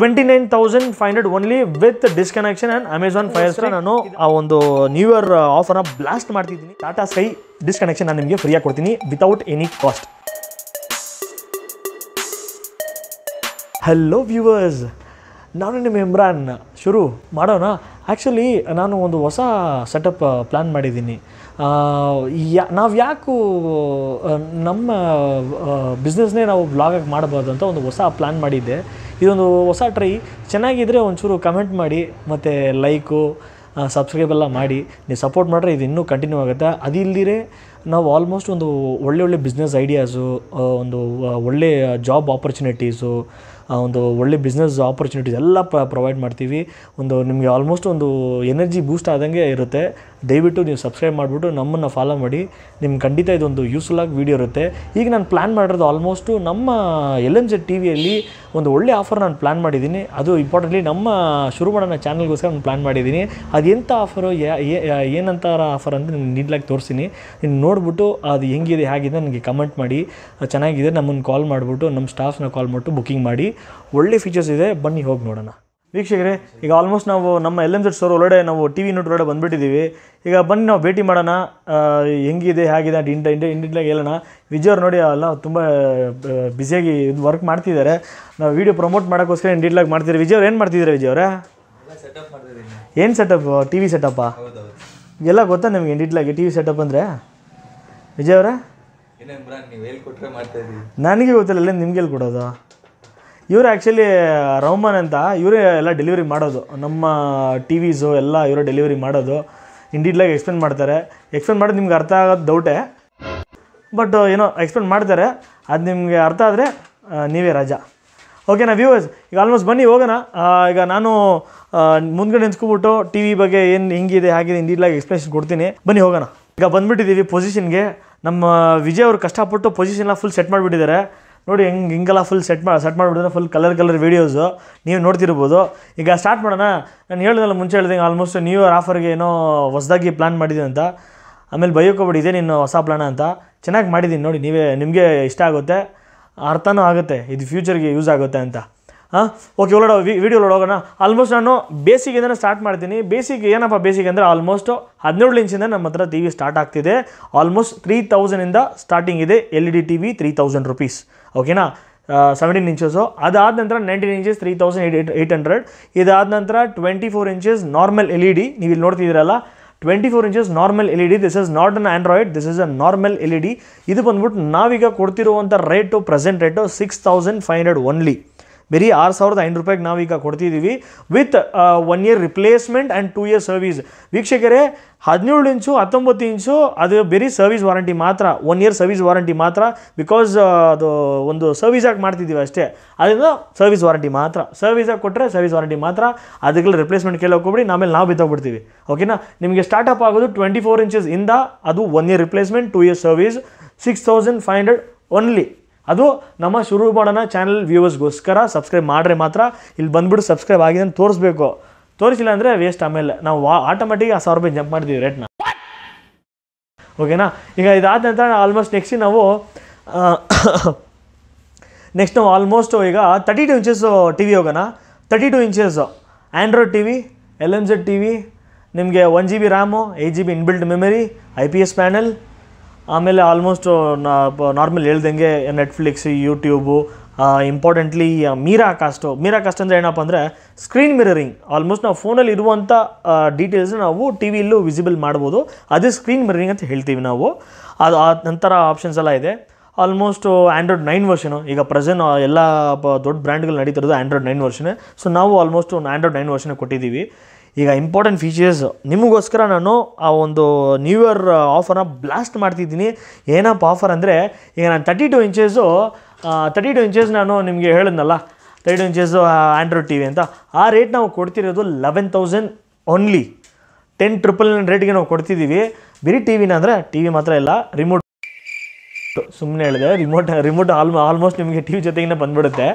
twenty nine thousand five hundred only with disconnection and Amazon five star ನಾನು ಆ ಒಂದು new year ಆಫರ್ನ blast ಮಾಡ್ತಿದ್ದೀನಿ Tata Sky dish connection ನಾನು ನಿಮಗೆ ಫ್ರೀಯಾಗಿ ಕೊಡ್ತೀನಿ without any cost hello viewers ನಾನು ನಿಮ್ಮ ಇಮ್ರಾನ್ ಶುರು ಮಾಡೋಣ ಆ್ಯಕ್ಚುಲಿ ನಾನು ಒಂದು ಹೊಸ ಸೆಟಪ್ ಪ್ಲ್ಯಾನ್ uh, ಮಾಡಿದ್ದೀನಿ ಯಾ ನಾವು ಯಾಕೆ ನಮ್ಮ ಬಿಸ್ನೆಸ್ನೇ ನಾವು ಬ್ಲಾಗಾಗಿ ಮಾಡ್ಬೋದು ಅಂತ ಒಂದು ಹೊಸ ಪ್ಲ್ಯಾನ್ ಮಾಡಿದ್ದೆ ಇದೊಂದು ಹೊಸ ಟ್ರೈ ಚೆನ್ನಾಗಿದ್ದರೆ ಒಂಚೂರು ಕಮೆಂಟ್ ಮಾಡಿ ಮತ್ತು ಲೈಕು ಸಬ್ಸ್ಕ್ರೈಬ್ ಎಲ್ಲ ಮಾಡಿ ನೀವು ಸಪೋರ್ಟ್ ಮಾಡಿದ್ರೆ ಇದು ಇನ್ನೂ ಕಂಟಿನ್ಯೂ ಆಗುತ್ತೆ ಇಲ್ದಿರೆ ನಾವು ಆಲ್ಮೋಸ್ಟ್ ಒಂದು ಒಳ್ಳೆ ಒಳ್ಳೆ ಬಿಸ್ನೆಸ್ ಐಡಿಯಾಸು ಒಂದು ಒಳ್ಳೆ ಜಾಬ್ ಆಪರ್ಚುನಿಟೀಸು ಒಂದು ಒಳ್ಳೆ ಬಿಸ್ನೆಸ್ ಆಪರ್ಚುನಿಟೀಸ್ ಎಲ್ಲ ಪ್ರೊವೈಡ್ ಮಾಡ್ತೀವಿ ಒಂದು ನಿಮಗೆ ಆಲ್ಮೋಸ್ಟ್ ಒಂದು ಎನರ್ಜಿ ಬೂಸ್ಟ್ ಆದಂಗೆ ಇರುತ್ತೆ ದಯವಿಟ್ಟು ನೀವು ಸಬ್ಸ್ಕ್ರೈಬ್ ಮಾಡಿಬಿಟ್ಟು ನಮ್ಮನ್ನು ಫಾಲೋ ಮಾಡಿ ನಿಮ್ಗೆ ಖಂಡಿತ ಇದೊಂದು ಯೂಸ್ಫುಲ್ ಆಗಿ ವೀಡಿಯೋ ಇರುತ್ತೆ ಈಗ ನಾನು ಪ್ಲ್ಯಾನ್ ಮಾಡಿರೋದು ಆಲ್ಮೋಸ್ಟು ನಮ್ಮ ಎಲ್ ಎನ್ ಜೆ ಟಿ ವಿಯಲ್ಲಿ ಒಂದು ಒಳ್ಳೆ ಆಫರ್ ನಾನು ಪ್ಲ್ಯಾನ್ ಮಾಡಿದ್ದೀನಿ ಅದು ಇಂಪಾರ್ಟೆಂಟ್ಲಿ ನಮ್ಮ ಶುರು ಮಾಡೋಣ ಚಾನಲ್ಗೋಸ್ಕರ ನಾನು ಪ್ಲ್ಯಾನ್ ಮಾಡಿದ್ದೀನಿ ಅದು ಎಂಥ ಆಫರು ಏನಂತಾರ ಆಫರ್ ಅಂತ ನಿಮ್ಗೆ ನೀಡ್ಲಾಗಿ ತೋರಿಸ್ತೀನಿ ನೀನು ನೋಡಿಬಿಟ್ಟು ಅದು ಹೆಂಗಿದೆ ಹೇಗಿದೆ ನನಗೆ ಕಮೆಂಟ್ ಮಾಡಿ ಚೆನ್ನಾಗಿದೆ ನಮ್ಮನ್ನು ಕಾಲ್ ಮಾಡಿಬಿಟ್ಟು ನಮ್ಮ ಸ್ಟಾಫ್ನ ಕಾಲ್ ಮಾಡಿಬಿಟ್ಟು ಬುಕ್ಕಿಂಗ್ ಮಾಡಿ ಒಳ್ಳೆ ಫೀಚರ್ಸ್ ಇದೆ ಬನ್ನಿ ಹೋಗಿ ನೋಡೋಣ ವೀಕ್ಷಕರೇ ಈಗ ಆಲ್ಮೋಸ್ಟ್ ನಾವು ನಮ್ಮ ಎಲ್ ಎಮ್ ಜೆಡ್ ಸರ್ ಒಳಗಡೆ ನಾವು ಟಿ ವಿ ನೋಡಿ ಒಳಗಡೆ ಬಂದುಬಿಟ್ಟಿದ್ದೀವಿ ಈಗ ಬನ್ನಿ ನಾವು ಭೇಟಿ ಮಾಡೋಣ ಹೆಂಗಿದೆ ಹೇಗಿದೆ ಅಂತ ಇಂಡ ಇಂಡ ಇಂಡಿಯಾಗಿ ಹೇಳೋಣ ವಿಜಯ್ ಅವ್ರು ನೋಡಿ ಅಲ್ಲ ತುಂಬ ಬ್ಯುಸಿಯಾಗಿ ಇದು ವರ್ಕ್ ಮಾಡ್ತಿದ್ದಾರೆ ನಾವು ವೀಡಿಯೋ ಪ್ರಮೋಟ್ ಮಾಡೋಕ್ಕೋಸ್ಕರ ಇಂಡಿಡ್ಲಾಗಿ ಮಾಡ್ತಿದ್ದೀರಿ ವಿಜಯವ್ರು ಅವ್ರು ಏನು ಮಾಡ್ತಿದ್ದಾರೆ ವಿಜಯ್ ಅವರೇ ಏನು ಸೆಟಪ್ ಟಿ ವಿ ಸೆಟಪ್ಪಾ ಎಲ್ಲ ಗೊತ್ತಾ ನಿಮಗೆ ಇಂಡಿಟ್ಲಾಗಿ ಟಿ ವಿ ಸೆಟಪ್ ಅಂದರೆ ವಿಜಯ್ ಅವರೇ ನನಗೆ ಗೊತ್ತಿಲ್ಲ ನಿಮ್ಗೆ ಎಲ್ಲಿ ಕೊಡೋದು ಇವರು ಆ್ಯಕ್ಚುಲಿ ರಹಮಾನ್ ಅಂತ ಇವರೇ ಎಲ್ಲ ಡೆಲಿವರಿ ಮಾಡೋದು ನಮ್ಮ ಟಿ ವೀಸು ಎಲ್ಲ ಇವರು ಡೆಲಿವರಿ ಮಾಡೋದು ಇಂಡಿಡ್ಲಾಗಿ ಎಕ್ಸ್ಪ್ಲೇನ್ ಮಾಡ್ತಾರೆ ಎಕ್ಸ್ಪ್ಲೇನ್ ಮಾಡೋದು ನಿಮ್ಗೆ ಅರ್ಥ ಆಗೋದು ಡೌಟೇ ಬಟ್ ಏನೋ ಎಕ್ಸ್ಪ್ಲೇನ್ ಮಾಡ್ತಾರೆ ಅದು ನಿಮಗೆ ಅರ್ಥ ಆದರೆ ನೀವೇ ರಾಜ ಓಕೆನಾ ವ್ಯೂವರ್ಸ್ ಈಗ ಆಲ್ಮೋಸ್ಟ್ ಬನ್ನಿ ಹೋಗೋಣ ಈಗ ನಾನು ಮುಂದ್ಗಡೆ ನಿಂತ್ಕೊಬಿಟ್ಟು ಟಿ ವಿ ಬಗ್ಗೆ ಏನು ಹೆಂಗಿದೆ ಹಾಗಿದೆ ಇಂಡಿಡ್ಲಾಗಿ ಎಕ್ಸ್ಪ್ಲೇಷನ್ ಕೊಡ್ತೀನಿ ಬನ್ನಿ ಹೋಗೋಣ ಈಗ ಬಂದುಬಿಟ್ಟಿದ್ದೀವಿ ಪೊಸಿಷನ್ಗೆ ನಮ್ಮ ವಿಜಯ್ ಅವರು ಕಷ್ಟಪಟ್ಟು ಪೊಸಿಷನ್ನ ಫುಲ್ ಸೆಟ್ ಮಾಡಿಬಿಟ್ಟಿದ್ದಾರೆ ನೋಡಿ ಹೆಂಗೆ ಹಿಂಗೆಲ್ಲ ಫುಲ್ ಸೆಟ್ ಮಾಡಿ ಸೆಟ್ ಮಾಡಿಬಿಡಿದ್ರೆ ಫುಲ್ ಕಲರ್ ಕಲರ್ ವೀಡಿಯೋಸು ನೀವು ನೋಡ್ತಿರ್ಬೋದು ಈಗ ಸ್ಟಾರ್ಟ್ ಮಾಡೋಣ ನಾನು ಹೇಳಿದಲ್ಲ ಮುಂಚೆ ಹೇಳ್ದಂಗೆ ಆಲ್ಮೋಸ್ಟ್ ನ್ಯೂ ಇಯರ್ ಆಫರ್ಗೆ ಏನೋ ಹೊಸದಾಗಿ ಪ್ಲ್ಯಾನ್ ಮಾಡಿದ್ದೀನಿ ಅಂತ ಆಮೇಲೆ ಬೈಯೋಕೋಬಿಡಿ ಇದೆ ನೀನು ಹೊಸ ಪ್ಲಾನ ಅಂತ ಚೆನ್ನಾಗಿ ಮಾಡಿದ್ದೀನಿ ನೋಡಿ ನೀವೇ ನಿಮಗೆ ಇಷ್ಟ ಆಗುತ್ತೆ ಅರ್ಥನೂ ಆಗುತ್ತೆ ಇದು ಫ್ಯೂಚರ್ಗೆ ಯೂಸ್ ಆಗುತ್ತೆ ಅಂತ ಹಾಂ ಓಕೆ ಒಳಗಡೆ ವಿಡಿಯೋ ಹೋಗೋಣ ಆಲ್ಮೋಸ್ಟ್ ನಾನು ಬೇಸಿಗೆಯಿಂದನೇ ಸ್ಟಾರ್ಟ್ ಮಾಡ್ತೀನಿ ಬೇಸಿಕ್ ಏನಪ್ಪ ಬೇಸಿಗೆ ಅಂದರೆ ಆಲ್ಮೋಸ್ಟ್ ಹದಿನೇಳು ಇಂಚಿಂದ ನಮ್ಮ ಹತ್ರ ಟಿ ವಿ ಸ್ಟಾರ್ಟ್ ಆಗ್ತಿದೆ ಆಲ್ಮೋಸ್ಟ್ ತ್ರೀ ತೌಸಂಡಿಂದ ಸ್ಟಾರ್ಟಿಂಗ್ ಇದೆ L E D T V three thousand rupees ಓಕೆನಾ ಸೆವೆಂಟೀನ್ ಇಂಚಸ್ಸು ಅದಾದ ನಂತರ nineteen inches three thousand eight eight hundred ಇದಾದ ನಂತರ twenty four inches normal L E D ನೀವು ಇಲ್ಲಿ ನೋಡ್ತಿದ್ದೀರಲ್ಲ twenty four inches normal L E D this is not an Android this is a normal L E D ಇದು ಬಂದ್ಬಿಟ್ಟು ನಾವೀಗ ಕೊಡ್ತಿರುವಂಥ rate present rate six thousand five hundred only ಬರೀ ಆರು ಸಾವಿರದ ಐನೂರು ರೂಪಾಯಿಗೆ ನಾವೀಗ ಕೊಡ್ತಿದ್ದೀವಿ with one year replacement and two year service ವೀಕ್ಷಕರೇ ಹದಿನೇಳು ಇಂಚು ಹತ್ತೊಂಬತ್ತು ಇಂಚು ಅದು ಬರೀ ಸರ್ವಿಸ್ ವಾರಂಟಿ ಮಾತ್ರ ಒನ್ ಇಯರ್ ಸರ್ವಿಸ್ ವಾರಂಟಿ ಮಾತ್ರ ಬಿಕಾಸ್ ಅದು ಒಂದು ಸರ್ವಿಸಾಗಿ ಮಾಡ್ತಿದ್ದೀವಿ ಅಷ್ಟೇ ಅದರಿಂದ ಸರ್ವಿಸ್ ವಾರಂಟಿ ಮಾತ್ರ ಸರ್ವಿಸಾಗಿ ಕೊಟ್ಟರೆ ಸರ್ವಿಸ್ ವಾರಂಟಿ ಮಾತ್ರ ಅದಕ್ಕೆಲ್ಲ ರಿಪ್ಲೇಸ್ಮೆಂಟ್ ಕೇಳಿ ಹೋಗ್ಬಿಡಿ ಆಮೇಲೆ ನಾವು ಬಿತ್ತೋಗ್ಬಿಡ್ತೀವಿ ಓಕೆನಾ ನಿಮಗೆ ಸ್ಟಾರ್ಟಪ್ ಆಗೋದು ಟ್ವೆಂಟಿ ಫೋರ್ ಇಂಚಸ್ ಇಂದ ಅದು one year replacement two year service six thousand five hundred only ಅದು ನಮ್ಮ ಶುರು ಮಾಡೋಣ ಚಾನಲ್ ವ್ಯೂವರ್ಸ್ಗೋಸ್ಕರ ಸಬ್ಸ್ಕ್ರೈಬ್ ಮಾಡ್ರೆ ಮಾತ್ರ ಇಲ್ಲಿ ಬಂದುಬಿಟ್ಟು ಸಬ್ಸ್ಕ್ರೈಬ್ ಆಗಿದೆ ಅಂತ ತೋರಿಸ್ಬೇಕು ತೋರಿಸಿಲ್ಲ ಅಂದರೆ ವೇಸ್ಟ್ ಆಮೇಲೆ ನಾವು ವಾ ಆಟೋಮೆಟಿಕ್ ಆ ಸಾವಿರ ರೂಪಾಯಿ ಜಂಪ್ ಮಾಡಿದ್ದೀವಿ ರೇಟ್ನ ಓಕೆನಾ ಈಗ ಇದಾದ ನಂತರ ಆಲ್ಮೋಸ್ಟ್ ನೆಕ್ಸ್ಟ್ ನಾವು ನೆಕ್ಸ್ಟ್ ನಾವು ಆಲ್ಮೋಸ್ಟ್ ಈಗ thirty two inches T V ಹೋಗೋಣ thirty two inches Android T V L M Z T V ನಿಮಗೆ one G B RAM eight G B inbuilt memory I P S panel ಆಮೇಲೆ almost normal ಹೇಳ್ದಂಗೆ Netflix YouTube importantly Miracast Miracast ಅಂದರೆ ಏನಪ್ಪ ಅಂದರೆ screen mirroring almost ನಾವು ಫೋನಲ್ಲಿ ಇರುವಂಥ details ನಾವು ಟಿ ವಿಲ್ಲೂ ವಿಸಿಬಲ್ ಮಾಡ್ಬೋದು ಅದೇ ಸ್ಕ್ರೀನ್ ಮಿರರಿಂಗ್ ಅಂತ ಹೇಳ್ತೀವಿ ನಾವು ಅದು ಆ ನಂತರ ಆಪ್ಷನ್ಸ್ ಎಲ್ಲ ಇದೆ ಆಲ್ಮೋಸ್ಟು ಆ್ಯಂಡ್ರಾಯ್ಡ್ ನೈನ್ ವರ್ಷನು ಈಗ ಪ್ರೆಸೆಂಟ್ ಎಲ್ಲ ದೊಡ್ಡ ಬ್ರ್ಯಾಂಡ್ಗಳು ನಡೀತಿರೋದು ಆ್ಯಂಡ್ರಾಯ್ಡ್ ನೈನ್ ವರ್ಷನೇ ಸೊ ನಾವು ಆಲ್ಮೋಸ್ಟ್ ಆ್ಯಂಡ್ರಾಯ್ಡ್ ನೈನ್ ವರ್ಷನೇ ಕೊಟ್ಟಿದ್ದೀವಿ ಈಗ ಇಂಪಾರ್ಟೆಂಟ್ ಫೀಚರ್ಸ್ ನಿಮಗೋಸ್ಕರ ನಾನು ಆ ಒಂದು ನ್ಯೂ ಇಯರ್ ಆಫರ್ನ ಬ್ಲಾಸ್ಟ್ ಮಾಡ್ತಿದ್ದೀನಿ ಏನಪ್ಪ ಆಫರ್ ಅಂದರೆ ಈಗ ನಾನು thirty two inches thirty two inches ನಾನು ನಿಮಗೆ ಹೇಳಿದ್ನಲ್ಲ thirty two inches Android T V ಅಂತ ಆ ರೇಟ್ ನಾವು ಕೊಡ್ತಿರೋದು eleven thousand only ten triple nine ರೇಟ್ಗೆ ನಾವು ಕೊಡ್ತಿದ್ದೀವಿ ಬರೀ ಟಿ ವಿನ ಅಂದರೆ ಟಿ ವಿ ಮಾತ್ರ ಇಲ್ಲ ರಿಮೋಟ್ ಸುಮ್ಮನೆ ಹೇಳಿದೆ ರಿಮೋಟ್ ರಿಮೋಟ್ ಆಲ್ಮೋ ಆಲ್ಮೋಸ್ಟ್ ನಿಮಗೆ ಟಿ ವಿ ಜೊತೆಗಿನ ಬಂದುಬಿಡುತ್ತೆ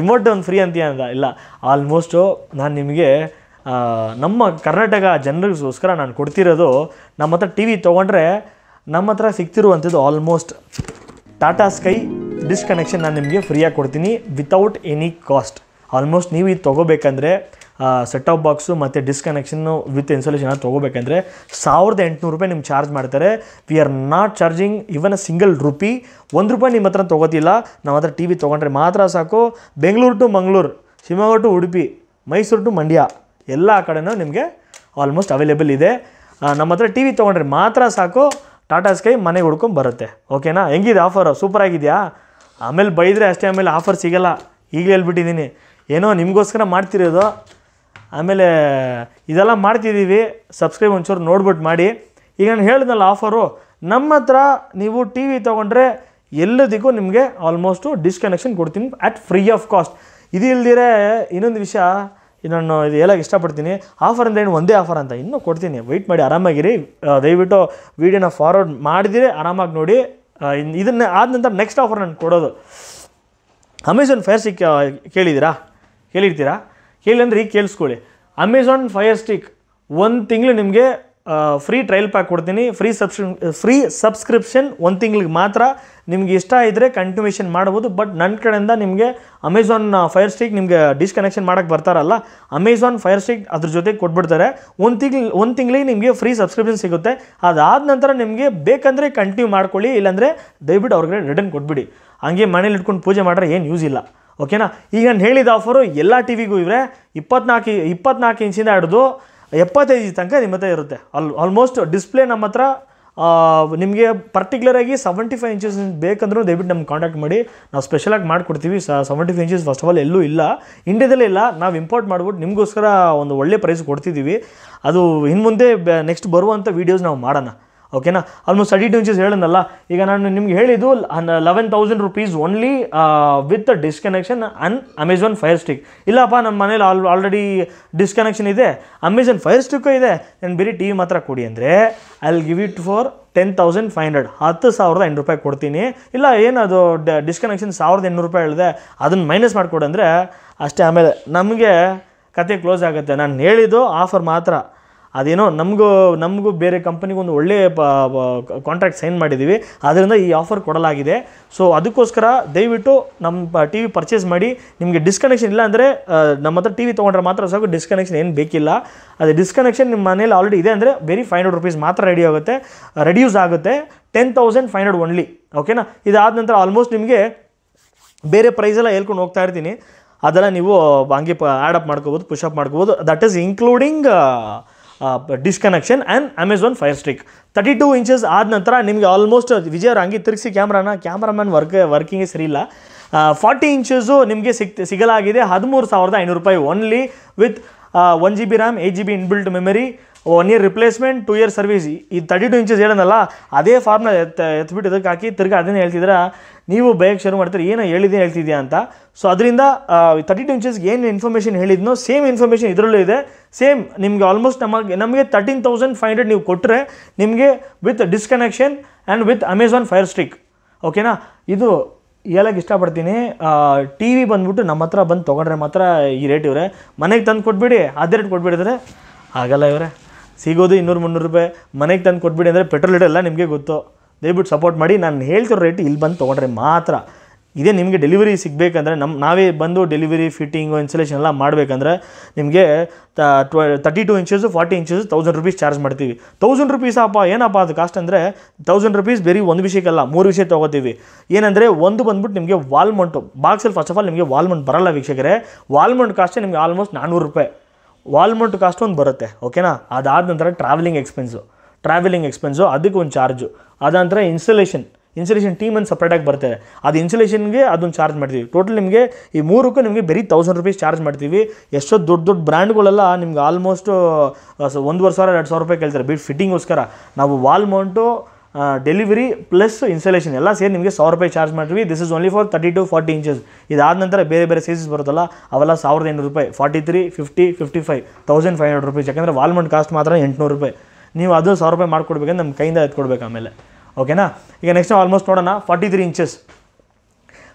ರಿಮೋಟ್ ಒಂದು ಫ್ರೀ ಅಂತೀಯ ಅಂತ ಇಲ್ಲ ಆಲ್ಮೋಸ್ಟು ನಾನು ನಿಮಗೆ ನಮ್ಮ ಕರ್ನಾಟಕ ಜನರಿಗೋಸ್ಕರ ನಾನು ಕೊಡ್ತಿರೋದು ನಮ್ಮ ಹತ್ರ ಟಿ ವಿ ತೊಗೊಂಡ್ರೆ ನಮ್ಮ ಹತ್ರ ಸಿಗ್ತಿರುವಂಥದ್ದು ಆಲ್ಮೋಸ್ಟ್ ಟಾಟಾ ಸ್ಕೈ ಡಿಸ್ಕನೆಕ್ಷನ್ ನಾನು ನಿಮಗೆ ಫ್ರೀಯಾಗಿ ಕೊಡ್ತೀನಿ ವಿತೌಟ್ ಎನಿ ಕಾಸ್ಟ್ ಆಲ್ಮೋಸ್ಟ್ ನೀವು ಇದು ತೊಗೋಬೇಕಂದ್ರೆ ಸೆಟ್ ಆಫ್ ಬಾಕ್ಸು ಮತ್ತು ಡಿಸ್ಕನೆಕ್ಷನ್ನು ವಿತ್ ಇನ್ಸ್ಟಾಲೇಷನ್ ಅದು ತೊಗೋಬೇಕಂದ್ರೆ ಸಾವಿರದ ಎಂಟುನೂರು ರೂಪಾಯಿ ನಿಮ್ಗೆ ಚಾರ್ಜ್ ಮಾಡ್ತಾರೆ we are not charging even a single rupee ಒಂದು ರೂಪಾಯಿ ನಿಮ್ಮ ಹತ್ರ ತೊಗೋತಿಲ್ಲ ನಮ್ಮ ಹತ್ರ ಟಿ ವಿ ತೊಗೊಂಡ್ರೆ ಮಾತ್ರ ಸಾಕು Bengaluru to Mangaluru Shivamogga to Udupi Mysuru to Mandya ಎಲ್ಲ ಕಡೆನೂ ನಿಮಗೆ ಆಲ್ಮೋಸ್ಟ್ ಅವೈಲೇಬಲ್ ಇದೆ ನಮ್ಮ ಹತ್ರ ಟಿ ವಿ ತೊಗೊಂಡ್ರೆ ಮಾತ್ರ ಸಾಕು ಟಾಟಾ ಸ್ಕೈ ಮನೆಗೆ ಹುಡ್ಕೊಂಡು ಬರುತ್ತೆ ಓಕೆನಾ ಹೆಂಗಿದೆ ಆಫರು ಸೂಪರಾಗಿದೆಯಾ ಆಮೇಲೆ ಬೈದರೆ ಅಷ್ಟೇ ಆಮೇಲೆ ಆಫರ್ ಸಿಗೋಲ್ಲ ಈಗಲೇ ಹೇಳ್ಬಿಟ್ಟಿದ್ದೀನಿ ಏನೋ ನಿಮಗೋಸ್ಕರ ಮಾಡ್ತಿರೋದು ಆಮೇಲೆ ಇದೆಲ್ಲ ಮಾಡ್ತಿದ್ದೀವಿ ಸಬ್ಸ್ಕ್ರೈಬ್ ಒಂಚೂರು ನೋಡ್ಬಿಟ್ಟು ಮಾಡಿ ಈಗ ನಾನು ಹೇಳಿದ್ನಲ್ಲ ಆಫರು ನಮ್ಮ ಹತ್ರ ನೀವು ಟಿ ವಿ ತೊಗೊಂಡ್ರೆ ಎಲ್ಲದಕ್ಕೂ ನಿಮಗೆ ಆಲ್ಮೋಸ್ಟು ಡಿಸ್ಕನೆಕ್ಷನ್ ಕೊಡ್ತೀನಿ ಅಟ್ ಫ್ರೀ ಆಫ್ ಕಾಸ್ಟ್ ಇದು ಇಲ್ದಿರೇ ಇನ್ನೊಂದು ವಿಷಯ ನಾನು ಇದು ಹೇಳೋಕ್ಕೆ ಇಷ್ಟಪಡ್ತೀನಿ ಆಫರ್ ಅಂದರೆ ಏನು ಒಂದೇ ಆಫರ್ ಅಂತ ಇನ್ನೂ ಕೊಡ್ತೀನಿ ವೆಯ್ಟ್ ಮಾಡಿ ಆರಾಮಾಗಿರಿ ದಯವಿಟ್ಟು ವೀಡಿಯೋನ ಫಾರ್ವರ್ಡ್ ಮಾಡಿದಿರಿ ಆರಾಮಾಗಿ ನೋಡಿ ಇದನ್ನ ಆದ ನಂತರ ನೆಕ್ಸ್ಟ್ ಆಫರ್ ನಾನು ಕೊಡೋದು ಅಮೆಝಾನ್ ಫೈರ್ ಸ್ಟಿಕ್ ಕೇಳಿದ್ದೀರಾ ಕೇಳಿರ್ತೀರಾ ಕೇಳಿ ಅಂದರೆ ಈಗ ಕೇಳಿಸ್ಕೊಳ್ಳಿ ಅಮೆಝಾನ್ ಫೈರ್ ಸ್ಟಿಕ್ ಒಂದು ತಿಂಗಳು ನಿಮಗೆ ಫ್ರೀ ಟ್ರಯಲ್ ಪ್ಯಾಕ್ ಕೊಡ್ತೀನಿ ಫ್ರೀ ಸಬ್ಸ್ಕ್ರಿ ಫ್ರೀ ಸಬ್ಸ್ಕ್ರಿಪ್ಷನ್ ಒಂದು ತಿಂಗ್ಳಿಗೆ ಮಾತ್ರ ನಿಮ್ಗೆ ಇಷ್ಟ ಇದ್ದರೆ ಕಂಟಿನ್ಯೂಷನ್ ಮಾಡ್ಬೋದು ಬಟ್ ನನ್ನ ಕಡೆಯಿಂದ ನಿಮಗೆ ಅಮೆಝಾನ್ ಫೈರ್ ಸ್ಟಿಕ್ ನಿಮಗೆ ಡಿಸ್ಕನೆಕ್ಷನ್ ಮಾಡೋಕೆ ಬರ್ತಾರಲ್ಲ ಅಮೆಝಾನ್ ಫೈರ್ ಸ್ಟಿಕ್ ಅದ್ರ ಜೊತೆಗೆ ಕೊಟ್ಬಿಡ್ತಾರೆ ಒಂದು ತಿಂಗ್ಳು ಒಂದು ತಿಂಗ್ಳಿಗೆ ನಿಮಗೆ ಫ್ರೀ ಸಬ್ಸ್ಕ್ರಿಪ್ಷನ್ ಸಿಗುತ್ತೆ ಅದಾದ ನಂತರ ನಿಮಗೆ ಬೇಕಂದರೆ ಕಂಟಿನ್ಯೂ ಮಾಡ್ಕೊಳ್ಳಿ ಇಲ್ಲಾಂದರೆ ದಯವಿಟ್ಟು ಅವ್ರಿಗೆ ರಿಟರ್ನ್ ಕೊಟ್ಬಿಡಿ ಹಂಗೆ ಮನೇಲಿ ಇಟ್ಕೊಂಡು ಪೂಜೆ ಮಾಡ್ರೆ ಏನು ಯೂಸ್ ಇಲ್ಲ ಓಕೆನಾ ಈಗ ನಾನು ಹೇಳಿದ ಆಫರು ಎಲ್ಲ ಟಿ ವಿಗೂ ಇವ್ರೆ ಇಪ್ಪತ್ನಾಲ್ಕು ಇಪ್ಪತ್ನಾಲ್ಕು ಇಂಚಿಂದ ಹಿಡಿದು ಎಪ್ಪತ್ತೈದು ತನಕ ನಿಮ್ಮ ಹತ್ರ ಇರುತ್ತೆ ಅಲ್ ಆಲ್ಮೋಸ್ಟ್ ಡಿಸ್ಪ್ಲೇ ನಮ್ಮ ಹತ್ರ ನಿಮಗೆ ಪರ್ಟಿಕ್ಯುಲರಾಗಿ ಸೆವೆಂಟಿ ಫೈವ್ ಇಂಚಸ್ ಬೇಕಂದ್ರೂ ದಯವಿಟ್ಟು ನಮ್ಗೆ ಕಾಂಟ್ಯಾಕ್ಟ್ ಮಾಡಿ ನಾವು ಸ್ಪೆಷಲಾಗಿ ಮಾಡಿಕೊಡ್ತೀವಿ ಸ seventy five inches first of all ಎಲ್ಲೂ ಇಲ್ಲ ಇಂಡಿಯಾದಲ್ಲೇ ಇಲ್ಲ ನಾವು ಇಂಪೋರ್ಟ್ ಮಾಡ್ಬಿಟ್ಟು ನಿಮಗೋಸ್ಕರ ಒಂದು ಒಳ್ಳೆ ಪ್ರೈಸ್ ಕೊಡ್ತಿದ್ದೀವಿ ಅದು ಇನ್ನು ಮುಂದೆ ನೆಕ್ಸ್ಟ್ ಬರುವಂಥ ವೀಡಿಯೋಸ್ ನಾವು ಮಾಡೋಣ ಓಕೆನಾ ಆಲ್ಮೋಸ್ಟ್ ತರ್ಟಿ ಟು ಇಂಚಸ್ ಹೇಳಿದ್ನಲ್ಲ ಈಗ ನಾನು ನಿಮ್ಗೆ ಹೇಳಿದ್ದು eleven thousand rupees only with dish connection and Amazon fire Stick ಇಲ್ಲಪ್ಪ ನಮ್ಮ ಮನೇಲಿ ಆಲ್ ಆಲ್ರೆಡಿ ಡಿಸ್ಕನೆಕ್ಷನ್ ಇದೆ ಅಮೆಝಾನ್ ಫೈರ್ ಸ್ಟಿಕ್ಕು ಇದೆ ನಾನು ಬೇರೆ ಟಿ ವಿ ಮಾತ್ರ ಕೊಡಿ ಅಂದರೆ I will give it for ten thousand five hundred ಹತ್ತು ಸಾವಿರದ ಎಂಟು ರೂಪಾಯಿ ಕೊಡ್ತೀನಿ ಇಲ್ಲ ಏನದು ಅದು ಡಿಸ್ಕನೆಕ್ಷನ್ ಸಾವಿರದ ಎಂಟು ರೂಪಾಯಿ ಹೇಳಿದೆ ಅದನ್ನು ಮೈನಸ್ ಮಾಡಿಕೊಡಂದ್ರೆ ಅಷ್ಟೇ ಆಮೇಲೆ ನಮಗೆ ಕತೆ ಕ್ಲೋಸ್ ಆಗುತ್ತೆ ನಾನು ಹೇಳಿದ್ದು ಆಫರ್ ಮಾತ್ರ ಅದೇನೋ ನಮಗೂ ನಮಗೂ ಬೇರೆ ಕಂಪ್ನಿಗೂ ಒಂದು ಒಳ್ಳೆಯ ಕಾಂಟ್ರಾಕ್ಟ್ ಸೈನ್ ಮಾಡಿದ್ದೀವಿ ಆದ್ದರಿಂದ ಈ ಆಫರ್ ಕೊಡಲಾಗಿದೆ ಸೊ ಅದಕ್ಕೋಸ್ಕರ ದಯವಿಟ್ಟು ನಮ್ಮ ಟಿ ವಿ ಪರ್ಚೇಸ್ ಮಾಡಿ ನಿಮಗೆ ಡಿಸ್ಕನೆಕ್ಷನ್ ಇಲ್ಲ ಅಂದರೆ ನಮ್ಮ ಹತ್ರ ಟಿ ವಿ ತೊಗೊಂಡ್ರೆ ಮಾತ್ರ ಸಾಕು ಡಿಸ್ಕನೆಕ್ಷನ್ ಏನು ಬೇಕಿಲ್ಲ ಅದೇ ಡಿಸ್ಕನೆಕ್ಷನ್ ನಿಮ್ಮ ಮನೇಲಿ ಆಲ್ರೆಡಿ ಇದೆ ಅಂದರೆ ವೆರಿ ಫೈವ್ ಹಂಡ್ರೆಡ್ ರುಪೀಸ್ ಮಾತ್ರ ರೆಡಿ ಆಗುತ್ತೆ ರೆಡ್ಯೂಸ್ ಆಗುತ್ತೆ ten thousand five hundred only ಓಕೆನಾ ಇದಾದ ನಂತರ ಆಲ್ಮೋಸ್ಟ್ ನಿಮಗೆ ಬೇರೆ ಪ್ರೈಸೆಲ್ಲ ಹೇಳ್ಕೊಂಡು ಹೋಗ್ತಾ ಇರ್ತೀನಿ ಅದೆಲ್ಲ ನೀವು ಹಂಗೆ ಪ ಆ್ಯಡ್ ಅಪ್ ಮಾಡ್ಕೋಬೋದು ಪುಷಪ್ ಮಾಡ್ಕೋಬೋದು that is including dish connection and Amazon fire Stick thirty two inches ಆದ ನಂತರ ನಿಮಗೆ ಆಲ್ಮೋಸ್ಟ್ ವಿಜಯ್ ಹಂಗೆ ತಿರುಗಿಸಿ ಕ್ಯಾಮ್ರಾನ ಕ್ಯಾಮ್ರಾಮನ್ ವರ್ಕ್ ವರ್ಕಿಂಗೇ ಸರಿ ಇಲ್ಲ ಫಾರ್ಟಿ ಇಂಚಸ್ಸು ನಿಮಗೆ ಸಿಗ್ ಸಿಗಲಾಗಿದೆ ಹದಿಮೂರು ಸಾವಿರದ ಐನೂರು ರೂಪಾಯಿ only with one G B RAM eight G B inbuilt memory one year replacement two year service ಈ ತರ್ಟಿ ಟು ಇಂಚಸ್ ಹೇಳೋದಲ್ಲ ಅದೇ ಫಾರ್ಮ್ನ ಎತ್ ಎತ್ಬಿಟ್ಟು ಇದಕ್ಕೆ ಹಾಕಿ ತಿರ್ಗಿ ಅದನ್ನೇ ಹೇಳ್ತಿದ್ರೆ ನೀವು ಬೈಕ್ ಶುರು ಮಾಡ್ತೀರಿ ಏನೋ ಹೇಳಿದೆ ಹೇಳ್ತಿದ್ಯಾ ಅಂತ ಸೊ ಅದರಿಂದ ತರ್ಟಿ ಟು ಇಂಚಸ್ಗೆ ಏನು ಇನ್ಫಾರ್ಮೇಷನ್ ಹೇಳಿದ್ನೋ ಸೇಮ್ ಇನ್ಫಾರ್ಮೇಷನ್ ಇದರಲ್ಲೂ ಇದೆ ಸೇಮ್ ನಿಮಗೆ ಆಲ್ಮೋಸ್ಟ್ ನಮಗೆ ನಮಗೆ ತರ್ಟೀನ್ ತೌಸಂಡ್ ಫೈವ್ ಹಂಡ್ರೆಡ್ ನೀವು ಕೊಟ್ಟರೆ ನಿಮಗೆ with disconnection and with Amazon fire stick ಓಕೆನಾ ಇದು ಹೇಳಕ್ಕೆ ಇಷ್ಟಪಡ್ತೀನಿ ಟಿ ವಿ ಬಂದ್ಬಿಟ್ಟು ನಮ್ಮ ಹತ್ರ ಬಂದು ತೊಗೊಂಡ್ರೆ ಮಾತ್ರ ಈ ರೇಟ್ ಇವರೇ ಮನೆಗೆ ತಂದು ಕೊಟ್ಬಿಡಿ ಅದೇ ರೇಟ್ ಕೊಟ್ಬಿಡಿದ್ರೆ ಆಗಲ್ಲ ಇವರೇ ಸಿಗೋದು ಇನ್ನೂರು ಮುನ್ನೂರು ರೂಪಾಯಿ ಮನೆಗೆ ತಂದು ಕೊಟ್ಬಿಡಿ ಅಂದರೆ ಪೆಟ್ರೋಲ್ ರೇಟ್ ಎಲ್ಲ ನಿಮಗೆ ಗೊತ್ತು ದಯವಿಟ್ಟು ಸಪೋರ್ಟ್ ಮಾಡಿ ನಾನು ಹೇಳ್ತಿರೋ ರೇಟ್ ಇಲ್ಲಿ ಬಂದು ತೊಗೊಂಡ್ರೆ ಮಾತ್ರ ಇದೇ ನಿಮಗೆ ಡೆಲಿವರಿ ಸಿಗಬೇಕಂದ್ರೆ ನಮ್ಮ ನಾವೇ ಬಂದು ಡೆಲಿವರಿ ಫಿಟ್ಟಿಂಗು ಇನ್ಸುಲೇಷನ್ ಎಲ್ಲ ಮಾಡಬೇಕಂದ್ರೆ ನಿಮಗೆ ಟ್ವ thirty two inches forty inches thousand rupees charge ಮಾಡ್ತೀವಿ ತೌಸಂಡ್ ರುಪೀಸ್ ಅಪ್ಪ ಏನಪ್ಪ ಅದು ಕಾಸ್ಟ್ ಅಂದರೆ ತೌಸಂಡ್ ರುಪೀಸ್ ಬೇರೆ ಒಂದು ವಿಷಯಕ್ಕಲ್ಲ ಮೂರು ವಿಷಯ ತೊಗೋತೀವಿ ಏನಂದರೆ ಒಂದು ಬಂದ್ಬಿಟ್ಟು ನಿಮಗೆ ವಾಲ್ಮಂಟು ಬಾಕ್ಸಲ್ಲಿ ಫಸ್ಟ್ ಆಫ್ ಆಲ್ ನಿಮಗೆ ವಾಲ್ಮಂಟ್ ಬರಲ್ಲ ವೀಕ್ಷಕರೇ ವಾಲ್ಮಂಟ್ ಕಾಸ್ಟೇ ನಿಮಗೆ ಆಲ್ಮೋಸ್ಟ್ ನಾನ್ನೂರು ರೂಪಾಯಿ ವಾಲ್ಮಂಟ್ ಕಾಸ್ಟ್ ಒಂದು ಬರುತ್ತೆ ಓಕೆನಾ ಅದಾದ ನಂತರ ಟ್ರಾವೆಲಿಂಗ್ ಎಕ್ಸ್ಪೆನ್ಸು ಟ್ರಾವೆಲಿಂಗ್ ಎಕ್ಸ್ಪೆನ್ಸು ಅದಕ್ಕೆ ಒಂದು ಚಾರ್ಜು ಅದ ನಂತರ ಇನ್ಸ್ಟಲೇಷನ್ ಇನ್ಸುಲೇಷನ್ ಟೀಮ್ ಅಂತ ಸಪ್ರೇಟಾಗಿ ಬರ್ತದೆ ಅದು ಇನ್ಸುಲೇಷನ್ಗೆ ಅದನ್ನು ಚಾರ್ಜ್ ಮಾಡ್ತೀವಿ ಟೋಟಲ್ ನಿಮಗೆ ಈ ಮೂರಕ್ಕೂ ನಿಮಗೆ ಬರೀ ತೌಸಂಡ್ ರುಪೀಸ್ ಚಾರ್ಜ್ ಮಾಡ್ತೀವಿ ಎಷ್ಟೋ ದೊಡ್ಡ ದೊಡ್ಡ ಬ್ರ್ಯಾಂಡ್ಗಳೆಲ್ಲ ನಿಮ್ಗೆ ಆಲ್ಮೋಸ್ಟ್ ಒಂದುವರೆ ಸಾವಿರ ಎರಡು ಸಾವಿರ ರೂಪಾಯಿ ಕೇಳ್ತಾರೆ ಬಿಟ್ ಫಿಟ್ಟಿಂಗೋಸ್ಕರ ನಾವು wall mount delivery plus insulation ಎಲ್ಲ ಸೇರಿ ನಿಮಗೆ ಸಾವಿರ ರೂಪಾಯಿ ಚಾರ್ಜ್ ಮಾಡ್ತೀವಿ this is only for thirty two forty inches ಇದಾದ ನಂತರ ಬೇರೆ ಬೇರೆ ಸೈಜಸ್ ಬರುತ್ತಲ್ಲ ಅವೆಲ್ಲ ಸಾವಿರದ ಎಂಟು ರೂಪಾಯಿ forty three fifty fifty five thousand five hundred rupees ಯಾಕಂದರೆ ವಾಲ್ಮೌಂಟ್ ಕಾಸ್ಟ್ ಮಾತ್ರ ಎಂಟುನೂರು ರೂಪಾಯಿ ನೀವು ಅದು ಸಾವಿರ ರೂಪಾಯಿ ಮಾಡ್ಕೊಡ್ಬೇಕಂದ್ರೆ ನಮ್ಮ ಕೈಯಿಂದ ಎತ್ಕೊಡ್ಬೇಕು ಆಮೇಲೆ ಓಕೆನಾ ಈಗ ನೆಕ್ಸ್ಟ್ ಟೈಮ್ ಆಲ್ಮೋಸ್ಟ್ ನೋಡೋಣ forty three inches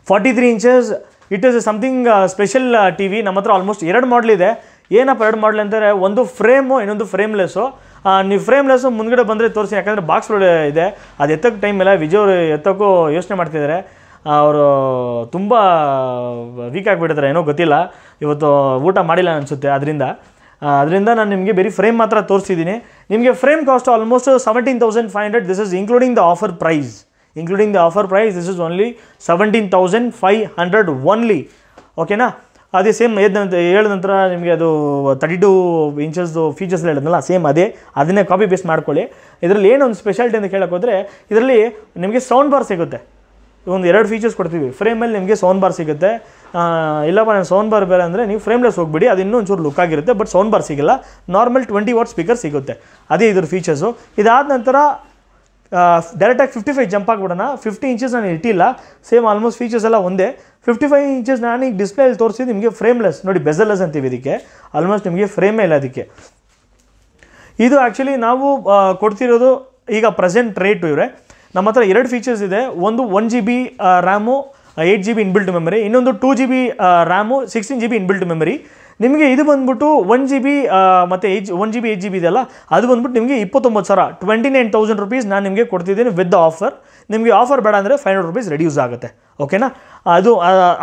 forty three inches it is something special T V ನಮ್ಮ ಹತ್ರ ಆಲ್ಮೋಸ್ಟ್ ಎರಡು ಇದೆ ಏನಪ್ಪ ಎರಡು ಮಾಡಲಿ ಅಂದರೆ ಒಂದು ಫ್ರೇಮು ಇನ್ನೊಂದು ಫ್ರೇಮ್ಲೆಸ್ಸು ನೀವು ಫ್ರೇಮ್ಲೆಸ್ಸು ಮುಂದ್ಗಡೆ ಬಂದರೆ ತೋರಿಸಿ ಯಾಕಂದರೆ ಬಾಕ್ಸ್ ಇದೆ ಅದು ಎತ್ತಕ್ಕೆ ಟೈಮ್ ಇಲ್ಲ ವಿಜಯವರು ಎತ್ತಕ್ಕೂ ಯೋಚನೆ ಮಾಡ್ತಿದ್ದಾರೆ ಅವರು ತುಂಬ ವೀಕ್ ಆಗಿಬಿಟ್ಟಿದ್ದಾರೆ ಏನೋ ಗೊತ್ತಿಲ್ಲ ಇವತ್ತು ಊಟ ಮಾಡಿಲ್ಲ ಅನಿಸುತ್ತೆ ಅದರಿಂದ ಅದರಿಂದ ನಾನು ನಿಮಗೆ ಬೇರೆ ಫ್ರೇಮ್ ಮಾತ್ರ ತೋರಿಸಿದ್ದೀನಿ ನಿಮಗೆ frame cost almost seventeen thousand five hundred this is including the offer price including the offer price this is only seventeen thousand five hundred only ಓಕೆನಾ ಅದೇ ಸೇಮ್ ಎದ್ದಂತ ಹೇಳಿದ ನಂತರ ನಿಮಗೆ ಅದು ತರ್ಟಿ ಟು ಇಂಚಸ್ದು ಫೀಚರ್ಸ್ ಹೇಳಿದ್ನಲ್ಲ ಸೇಮ್ ಅದೇ ಅದನ್ನೇ ಕಾಪಿ ಪೇಸ್ಟ್ ಮಾಡ್ಕೊಳ್ಳಿ ಇದರಲ್ಲಿ ಏನೊಂದು ಸ್ಪೆಷಾಲಿಟಿ ಅಂತ ಕೇಳಕ್ಕೆ ಹೋದರೆ ಇದರಲ್ಲಿ ನಿಮಗೆ ಸೌಂಡ್ ಬಾರ್ ಸಿಗುತ್ತೆ ಒಂದು ಎರಡು ಫೀಚರ್ಸ್ ಕೊಡ್ತೀವಿ ಫ್ರೇಮಲ್ಲಿ ನಿಮಗೆ ಸೌಂಡ್ ಬಾರ್ ಸಿಗುತ್ತೆ ಇಲ್ಲಪ್ಪ ನಾನು ಸೌಂಡ್ ಬಾರ್ ಬೇರೆ ಅಂದರೆ ನೀವು ಫ್ರೇಮ್ಲೆಸ್ ಹೋಗ್ಬಿಡಿ ಅದು ಇನ್ನೂ ಒಂಚೂರು ಲುಕ್ ಆಗಿರುತ್ತೆ ಬಟ್ ಸೌಂಡ್ ಬಾರ್ ಸಿಗಲ್ಲ ನಾರ್ಮಲ್ ಟ್ವೆಂಟಿ ವಾಟ್ ಸ್ಪೀಕರ್ ಸಿಗುತ್ತೆ ಅದೇ ಇದ್ರ ಫೀಚರ್ಸು ಇದಾದ ನಂತರ ಡೈರೆಕ್ಟಾಗಿ ಫಿಫ್ಟಿ ಫೈವ್ ಜಂಪ್ ಆಗಿಬಿಡೋಣ ಫಿಫ್ಟಿ ಇಂಚಸ್ ನಾನು ಇಟ್ಟಿಲ್ಲ ಸೇಮ್ ಆಲ್ಮೋಸ್ಟ್ ಫೀಚರ್ಸ್ ಎಲ್ಲ ಒಂದೇ ಫಿಫ್ಟಿ ಫೈವ್ ಇಂಚಸ್ ನಾನು ಈಗ ಡಿಸ್ಪ್ಲೇಲಿ ತೋರಿಸಿ ನಿಮಗೆ ಫ್ರೇಮ್ಲೆಸ್ ನೋಡಿ ಬೆಸಲ್ಲೆಸ್ ಅಂತೀವಿ ಇದಕ್ಕೆ ಆಲ್ಮೋಸ್ಟ್ ನಿಮಗೆ ಫ್ರೇಮೇ ಇಲ್ಲ ಅದಕ್ಕೆ ಇದು ಆ್ಯಕ್ಚುಲಿ ನಾವು ಕೊಡ್ತಿರೋದು ಈಗ ಪ್ರೆಸೆಂಟ್ ರೇಟು ಇವರೇ ನಮ್ಮ ಹತ್ರ ಎರಡು ಫೀಚರ್ಸ್ ಇದೆ ಒಂದು one G B RAM eight G B inbuilt memory ಇನ್ನೊಂದು two G B RAM sixteen G B inbuilt memory ನಿಮಗೆ ಇದು ಬಂದ್ಬಿಟ್ಟು ಒನ್ ಜಿ ಬಿ ಮತ್ತು eight one G B eight G B ಇದೆಲ್ಲ ಅದು ಬಂದ್ಬಿಟ್ಟು ನಿಮಗೆ ಇಪ್ಪತ್ತೊಂಬತ್ತು ಸಾವಿರ ಟ್ವೆಂಟಿ ನೈನ್ ತೌಸಂಡ್ ರುಪೀಸ್ ನಾನು ನಿಮಗೆ ಕೊಡ್ತಿದ್ದೀನಿ ವಿತ್ ಆಫರ್ ನಿಮಗೆ ಆಫರ್ ಬೇಡ ಅಂದರೆ ಫೈವ್ ಹಂಡ್ರೆಡ್ ರುಪೀಸ್ ರೆಡ್ಯೂಸ್ ಆಗುತ್ತೆ ಓಕೆನಾ ಅದು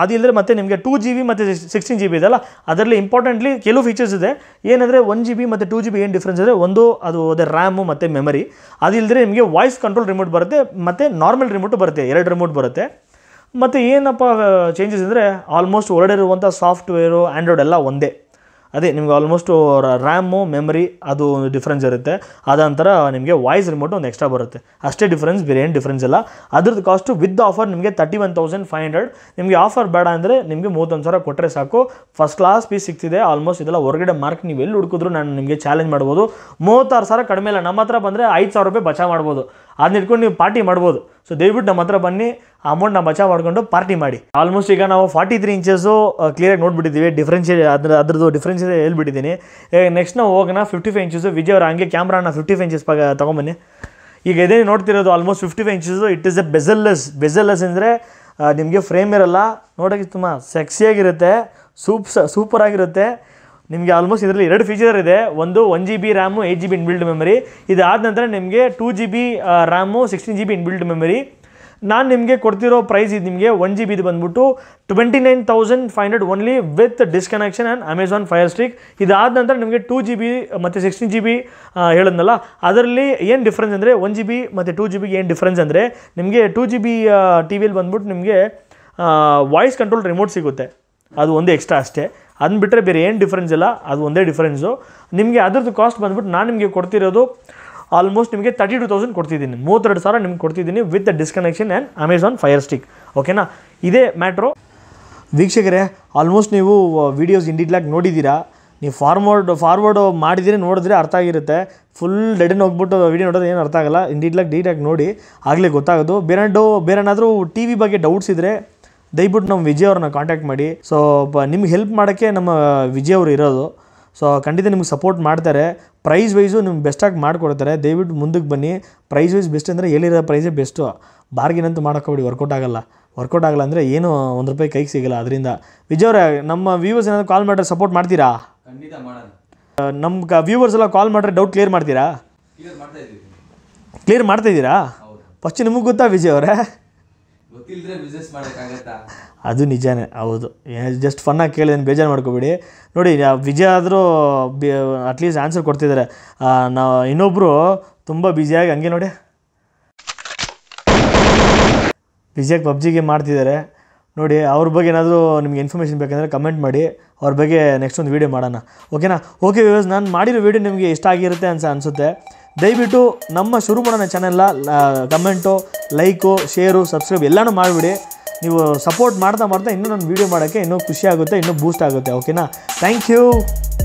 ಅದಿಲ್ಲದೆ ಮತ್ತೆ ನಿಮಗೆ ಟೂ ಜಿ ಬಿ ಮತ್ತು ಸಿಕ್ಸ್ಟೀನ್ ಜಿ ಬಿ ಇದೆಲ್ಲ ಅದರಲ್ಲಿ ಇಂಪಾರ್ಟೆಂಟ್ಲಿ ಕೆಲವು ಫೀಚರ್ಸ್ ಇದೆ ಏನಂದರೆ ಒನ್ ಜಿ ಬಿ ಮತ್ತು ಟೂ ಜಿ ಬಿ ಏನು ಡಿಫ್ರೆನ್ಸ್ ಇದೆ ಒಂದು ಅದು ಅದೇ ರ್ಯಾಮು ಮತ್ತು ಮೆಮರಿ ಅದಿಲ್ಲದೆ ನಿಮಗೆ ವಾಯ್ಸ್ ಕಂಟ್ರೋಲ್ ರಿಮೋಟ್ ಬರುತ್ತೆ ಮತ್ತು ನಾರ್ಮಲ್ ರಿಮೋಟು ಬರುತ್ತೆ ಎರಡು ರಿಮೋಟ್ ಬರುತ್ತೆ ಮತ್ತು ಏನಪ್ಪ ಚೇಂಜಸ್ ಅಂದರೆ ಆಲ್ಮೋಸ್ಟ್ ಹೊರಡಿರುವಂಥ ಸಾಫ್ಟ್ವೇರು ಆ್ಯಂಡ್ರಾಯ್ಡ್ ಎಲ್ಲ ಒಂದೇ ಅದೇ ನಿಮ್ಗೆ ಆಲ್ಮೋಸ್ಟು ರ್ಯಾಮು ಮೆಮರಿ ಅದು ಒಂದು ಡಿಫ್ರೆನ್ಸ್ ಇರುತ್ತೆ ಅದ ನಂತರ ನಿಮಗೆ ವಾಯ್ಸ್ ರಿಮೋಟ್ ಒಂದು ಎಕ್ಸ್ಟ್ರಾ ಬರುತ್ತೆ ಅಷ್ಟೇ ಡಿಫ್ರೆನ್ಸ್ ಬೇರೆ ಏನು ಡಿಫ್ರೆನ್ಸ್ ಇಲ್ಲ ಅದ್ರದ್ದು ಕಾಸ್ಟು ವಿತ್ ಆಫರ್ ನಿಮಗೆ thirty one thousand five hundred ನಿಮಗೆ ಆಫರ್ ಬೇಡ ಅಂದರೆ ನಿಮಗೆ ಮೂವತ್ತೊಂದು ಸಾವಿರ ಕೊಟ್ಟರೆ ಸಾಕು ಫಸ್ಟ್ ಕ್ಲಾಸ್ ಪೀಸ್ ಸಿಗ್ತಿದೆ ಆಲ್ಮೋಸ್ಟ್ ಇದೆಲ್ಲ ಹೊರಗಡೆ ಮಾರ್ಕ್ ನೀವು ಎಲ್ಲಿ ಹುಡುಕಿದ್ರು ನಾನು ನಿಮಗೆ ಚಾಲೆಂಜ್ ಮಾಡ್ಬೋದು ಮೂವತ್ತಾರು ಸಾವಿರ ಕಡಿಮೆ ಇಲ್ಲ ನಮ್ಮ ಹತ್ರ ಬಂದರೆ ಐದು ಸಾವಿರ ರೂಪಾಯಿ ಬಚಾ ಮಾಡ್ಬೋದು ಅದನ್ನ ಇಟ್ಕೊಂಡು ನೀವು ಪಾರ್ಟಿ ಮಾಡ್ಬೋದು ಸೊ ದಯವಿಟ್ಟು ನಮ್ಮ ಹತ್ರ ಬನ್ನಿ ಅಮೌಂಟ್ ಅಮೌಂಟ್ನ ಬಚಾವ್ ಮಾಡಿಕೊಂಡು ಪಾರ್ಟಿ ಮಾಡಿ ಆಲ್ಮೋಸ್ಟ್ ಈಗ ನಾವು ಫಾರ್ಟಿ ತ್ರೀ ಇಂಚಸ್ಸು ಕ್ಲಿಯರಾಗಿ ನೋಡ್ಬಿಟ್ಟಿದ್ದೀವಿ ಡಿಫ್ರೆನ್ಷಿಯೇ ಅದ್ರ ಅದ್ರದ್ದು ಡಿಫ್ರೆನ್ಸ್ ಹೇಳ್ಬಿಟ್ಟಿದ್ದೀನಿ ನೆಕ್ಸ್ಟ್ ನಾವು ಹೋಗೋಣ ಫಿಫ್ಟಿ ಫೈವ್ ಇಂಚಸ್ಸು ವಿಜಯ್ ಅವರ ಹಂಗೆ ಕ್ಯಾಮ್ರಾನ ಫಿಫ್ಟಿ ಫೈವ್ ಇಂಚಸ್ ಪಾಗ ತೊಗೊಂಬನ್ನಿ ಈಗ ಇದೇ ನೋಡ್ತಿರೋದು almost fifty five inches it is a bezelless bezelless ಅಂದರೆ ನಿಮಗೆ ಫ್ರೇಮ್ ಇರಲ್ಲ ನೋಡೋಕ್ಕೆ ತುಂಬ ಸೆಕ್ಸಿಯಾಗಿರುತ್ತೆ ಸೂಪ್ ಸೂಪರ್ ಆಗಿರುತ್ತೆ ನಿಮಗೆ ಆಲ್ಮೋಸ್ಟ್ ಇದರಲ್ಲಿ ಎರಡು ಫೀಚರ್ ಇದೆ ಒಂದು one G B RAM eight G B build memory ಇದಾದ ನಂತರ ನಿಮಗೆ two G B RAM sixteen G B build memory ನಾನು ನಿಮಗೆ ಕೊಡ್ತಿರೋ ಪ್ರೈಸ್ ಇದು ನಿಮಗೆ ಒನ್ ಜಿ ಬಿದು ಬಂದ್ಬಿಟ್ಟು twenty nine thousand five hundred only with disconnection and Amazon fire stick ಇದಾದ ನಂತರ ನಿಮಗೆ ಟೂ ಜಿ ಬಿ ಮತ್ತು ಸಿಕ್ಸ್ಟೀನ್ ಜಿ ಬಿ ಹೇಳಿದ್ನಲ್ಲ ಅದರಲ್ಲಿ ಏನು ಡಿಫ್ರೆನ್ಸ್ ಅಂದರೆ ಒನ್ ಜಿ ಬಿ ಮತ್ತು ಟೂ ಜಿ ಬಿಗೆ ಏನು ಡಿಫ್ರೆನ್ಸ್ ಅಂದರೆ ನಿಮಗೆ ಟೂ ಜಿ ಬಿ ಟಿ ವಿಯಲ್ಲಿ ಬಂದ್ಬಿಟ್ಟು ನಿಮಗೆ ವಾಯ್ಸ್ ಕಂಟ್ರೋಲ್ ರಿಮೋಟ್ ಸಿಗುತ್ತೆ ಅದು ಒಂದು ಎಕ್ಸ್ಟ್ರಾ ಅಷ್ಟೇ ಅಂದ್ಬಿಟ್ರೆ ಬೇರೆ ಏನು ಡಿಫ್ರೆನ್ಸ್ ಇಲ್ಲ ಅದು ಒಂದೇ ಡಿಫ್ರೆನ್ಸು ನಿಮಗೆ ಅದ್ರದ್ದು ಕಾಸ್ಟ್ ಬಂದ್ಬಿಟ್ಟು ನಾನು ನಿಮಗೆ ಕೊಡ್ತಿರೋದು ಆಲ್ಮೋಸ್ಟ್ ನಿಮಗೆ ತರ್ಟಿ ಟು ತೌಸಂಡ್ ಕೊಡ್ತಿದ್ದೀನಿ ಮೂವತ್ತೆರಡು ಸಾವಿರ ನಿಮ್ಗೆ ಕೊಡ್ತಿದ್ದೀನಿ with disconnection and Amazon fire stick ಓಕೆನಾ ಇದೇ ಮ್ಯಾಟ್ರು ವೀಕ್ಷಕರೇ ಆಲ್ಮೋಸ್ಟ್ ನೀವು ವೀಡಿಯೋಸ್ ಇಂಡಿಟ್ಲಾಗಿ ನೋಡಿದ್ದೀರಾ ನೀವು ಫಾರ್ವರ್ಡ್ ಫಾರ್ವರ್ಡ್ ಮಾಡಿದರೆ ನೋಡಿದ್ರೆ ಅರ್ಥ ಆಗಿರುತ್ತೆ ಫುಲ್ ಡೆಡನ್ ಹೋಗ್ಬಿಟ್ಟು ವೀಡಿಯೋ ನೋಡೋದು ಏನು ಅರ್ಥ ಆಗಲ್ಲ ಇಂಡಿಟ್ಲಾಗಿ ಡೀಟಾಗಿ ನೋಡಿ ಆಗಲೇ ಗೊತ್ತಾಗೋದು ಬೇರೆ ಬೇರೆ ಏನಾದರೂ ಟಿ ವಿ ಬಗ್ಗೆ ಡೌಟ್ಸ್ ಇದ್ದರೆ ದಯವಿಟ್ಟು ನಮ್ಮ ವಿಜಯ್ ಅವ್ರನ್ನ ಕಾಂಟ್ಯಾಕ್ಟ್ ಮಾಡಿ ಸೊ ನಿಮ್ಗೆ ಹೆಲ್ಪ್ ಮಾಡೋಕ್ಕೆ ನಮ್ಮ ವಿಜಯ್ ಅವರು ಇರೋದು ಸೊ ಖಂಡಿತ ನಿಮ್ಗೆ ಸಪೋರ್ಟ್ ಮಾಡ್ತಾರೆ ಪ್ರೈಸ್ ವೈಸು ನಿಮ್ಗೆ ಬೆಸ್ಟಾಗಿ ಮಾಡಿಕೊಡ್ತಾರೆ ದಯವಿಟ್ಟು ಮುಂದಕ್ಕೆ ಬನ್ನಿ ಪ್ರೈಸ್ ವೈಸ್ ಬೆಸ್ಟ್ ಅಂದರೆ ಎಲ್ಲಿರೋ ಪ್ರೈಸೇ ಬೆಸ್ಟು ಬಾರ್ಗಿನ್ ಅಂತೂ ಮಾಡೋಕ್ಕೋಗ್ಬಿಡಿ ವರ್ಕೌಟ್ ಆಗಲ್ಲ ವರ್ಕೌಟ್ ಆಗಲ್ಲ ಅಂದರೆ ಏನು ಒಂದು ರೂಪಾಯಿ ಕೈಗೆ ಸಿಗಲ್ಲ ಅದರಿಂದ ವಿಜಯ್ ಅವರೇ ನಮ್ಮ ವ್ಯೂವರ್ಸ್ ಏನಾದರೂ ಕಾಲ್ ಮಾಡಿದ್ರೆ ಸಪೋರ್ಟ್ ಮಾಡ್ತೀರಾ ಖಂಡಿತ ಮಾಡೋಣ ನಮ್ಮ ವ್ಯೂವರ್ಸ್ ಎಲ್ಲ ಕಾಲ್ ಮಾಡಿದ್ರೆ ಡೌಟ್ ಕ್ಲಿಯರ್ ಮಾಡ್ತೀರಾ ಕ್ಲಿಯರ್ ಮಾಡ್ತಾ ಇದ್ದೀರಾ ಫಸ್ಟ್ ನಿಮಗೆ ಗೊತ್ತಾ ವಿಜಯ್ ಅವರೇ ಅದು ನಿಜಾನೇ ಹೌದು ಜಸ್ಟ್ ಫನ್ನಾಗಿ ಕೇಳಿದೇನು ಬೇಜಾರು ಮಾಡ್ಕೋಬೇಡಿ ನೋಡಿ ವಿಜಯ್ ಆದರೂ ಬಿ ಅಟ್ಲೀಸ್ಟ್ ಆನ್ಸರ್ ಕೊಡ್ತಿದ್ದಾರೆ ನಾವು ಇನ್ನೊಬ್ಬರು ತುಂಬ ಬ್ಯುಸಿಯಾಗಿ ಹಂಗೆ ನೋಡಿ ಬ್ಯುಸಿಯಾಗಿ ಪಬ್ಜಿಗೆ ಮಾಡ್ತಿದ್ದಾರೆ ನೋಡಿ ಅವ್ರ ಬಗ್ಗೆ ಏನಾದರೂ ನಿಮಗೆ ಇನ್ಫಾರ್ಮೇಷನ್ ಬೇಕಂದರೆ ಕಮೆಂಟ್ ಮಾಡಿ ಅವ್ರ ಬಗ್ಗೆ ನೆಕ್ಸ್ಟ್ ಒಂದು ವೀಡಿಯೋ ಮಾಡೋಣ ಓಕೆನಾ ಓಕೆ ವ್ಯೂಸ್ ನಾನು ಮಾಡಿರೋ ವೀಡಿಯೋ ನಿಮಗೆ ಇಷ್ಟ ಆಗಿರುತ್ತೆ ಅಂತ ಅನಿಸುತ್ತೆ ದಯವಿಟ್ಟು ನಮ್ಮ ಶುರು ಮಾಡೋಣ ಚಾನೆಲ್ನ ಕಮೆಂಟು ಲೈಕು ಶೇರು ಸಬ್ಸ್ಕ್ರೈಬ್ ಎಲ್ಲನೂ ಮಾಡಿಬಿಡಿ ನೀವು ಸಪೋರ್ಟ್ ಮಾಡ್ತಾ ಮಾಡ್ತಾ ಇನ್ನೂ ನಾನು ವೀಡಿಯೋ ಮಾಡೋಕ್ಕೆ ಇನ್ನೂ ಖುಷಿಯಾಗುತ್ತೆ ಇನ್ನೂ ಬೂಸ್ಟ್ ಆಗುತ್ತೆ ಓಕೆನಾ ಥ್ಯಾಂಕ್ ಯು